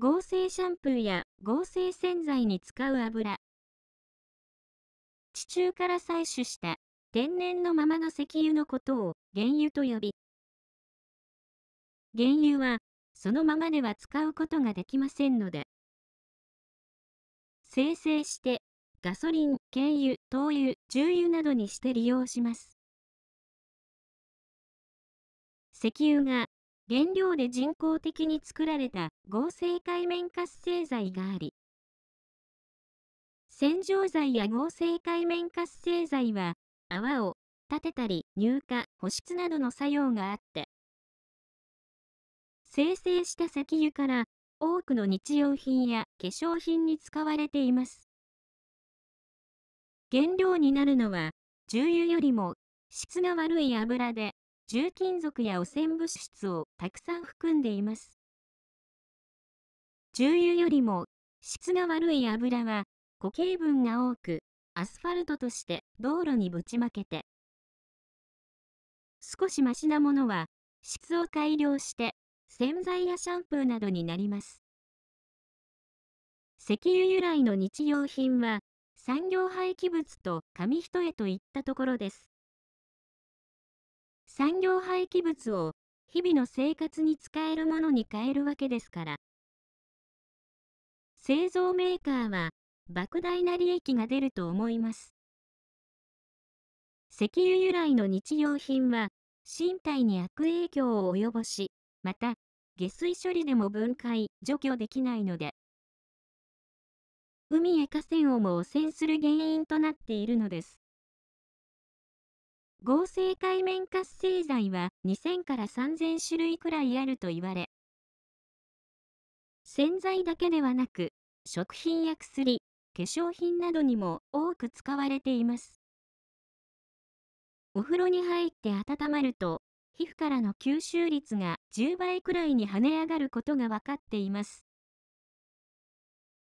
合成シャンプーや合成洗剤に使う油。地中から採取した天然のままの石油のことを原油と呼び、原油はそのままでは使うことができませんので、精製してガソリン、軽油、灯油、重油などにして利用します。石油が原料で人工的に作られた合成界面活性剤があり、洗浄剤や合成界面活性剤は、泡を立てたり乳化、保湿などの作用があって、生成した石油から多くの日用品や化粧品に使われています。原料になるのは、重油よりも質が悪い油で、重金属や汚染物質をたくさん含んでいます。重油よりも質が悪い油は固形分が多く、アスファルトとして道路にぶちまけて、少しマシなものは質を改良して洗剤やシャンプーなどになります。石油由来の日用品は産業廃棄物と紙一重といったところです。産業廃棄物を日々の生活に使えるものに変えるわけですから。製造メーカーは莫大な利益が出ると思います。石油由来の日用品は身体に悪影響を及ぼし、また下水処理でも分解、除去できないので、海や河川をも汚染する原因となっているのです。合成界面活性剤は2000から3000種類くらいあると言われ、洗剤だけではなく、食品や薬、化粧品などにも多く使われています。お風呂に入って温まると、皮膚からの吸収率が10倍くらいに跳ね上がることが分かっています。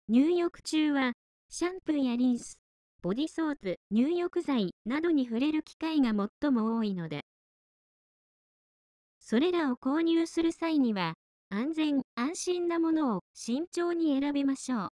入浴中は、シャンプーやリンス、ボディソープ、入浴剤などに触れる機会が最も多いので、それらを購入する際には、安全・安心なものを慎重に選びましょう。